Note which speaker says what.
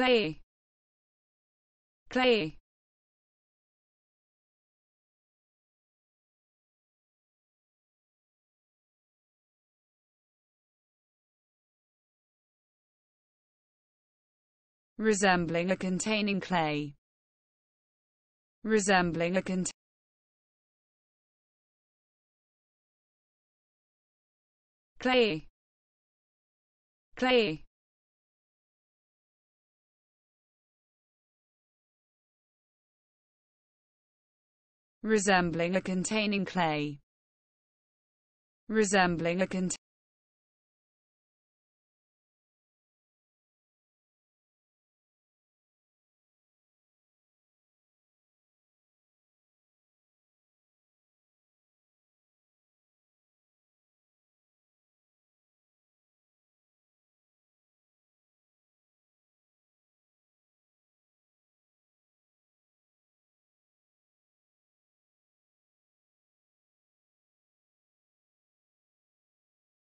Speaker 1: clay clay
Speaker 2: resembling a containing clay resembling a cont
Speaker 1: clay clay
Speaker 2: resembling a containing clay resembling a container